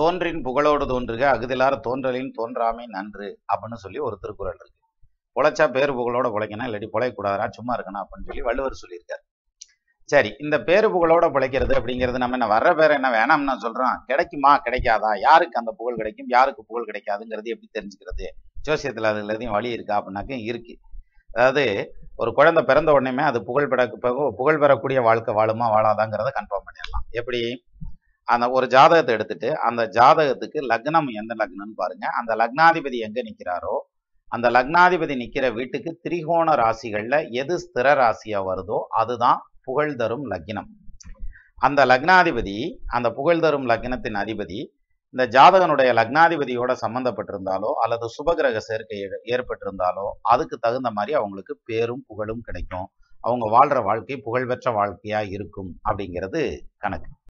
தோன்றின் புகழோடு தோன்றுக அகுதிலார தோன்றலின் தோன்றாமை நன்று அப்படின்னு சொல்லி ஒரு திருக்குறள் இருக்கு புழைச்சா பேரு புகழோட பிழைக்கணும் இல்லாட்டி பொழைக்கூடாதா சும்மா இருக்கணும் அப்படின்னு சொல்லி வள்ளுவர் சொல்லியிருக்காரு சரி இந்த பேரு புகழோட பிழைக்கிறது அப்படிங்கிறது நம்ம என்ன வர்ற பேரை என்ன வேணாம் நான் சொல்றோம் கிடைக்குமா கிடைக்காதா யாருக்கு அந்த புகழ் கிடைக்கும் யாருக்கு புகழ் கிடைக்காதுங்கிறது எப்படி தெரிஞ்சுக்கிறது ஜோசியத்தில் அது எல்லாத்தையும் வழி இருக்கா அப்படின்னாக்கும் இருக்கு அதாவது ஒரு குழந்தை பிறந்த உடனேமே அது புகழ் பெற புகழ் பெறக்கூடிய வாழ்க்கை வாழுமா வாழாதாங்கிறத கன்ஃபார்ம் பண்ணிடலாம் எப்படி அந்த ஒரு ஜாதகத்தை எடுத்துட்டு அந்த ஜாதகத்துக்கு லக்னம் எந்த லக்னம்னு பாருங்க அந்த லக்னாதிபதி எங்க நிற்கிறாரோ அந்த லக்னாதிபதி நிற்கிற வீட்டுக்கு திரிகோண ராசிகள்ல எது ஸ்திர ராசியா வருதோ அதுதான் புகழ் தரும் லக்னம் அந்த லக்னாதிபதி அந்த புகழ் தரும் லக்னத்தின் அதிபதி இந்த ஜாதகனுடைய லக்னாதிபதியோட சம்மந்தப்பட்டிருந்தாலோ அல்லது சுபகிரக சேர்க்கை ஏற்பட்டிருந்தாலோ அதுக்கு தகுந்த மாதிரி அவங்களுக்கு பேரும் புகழும் கிடைக்கும் அவங்க வாழ்ற வாழ்க்கை புகழ்பெற்ற வாழ்க்கையா இருக்கும் அப்படிங்கிறது கணக்கு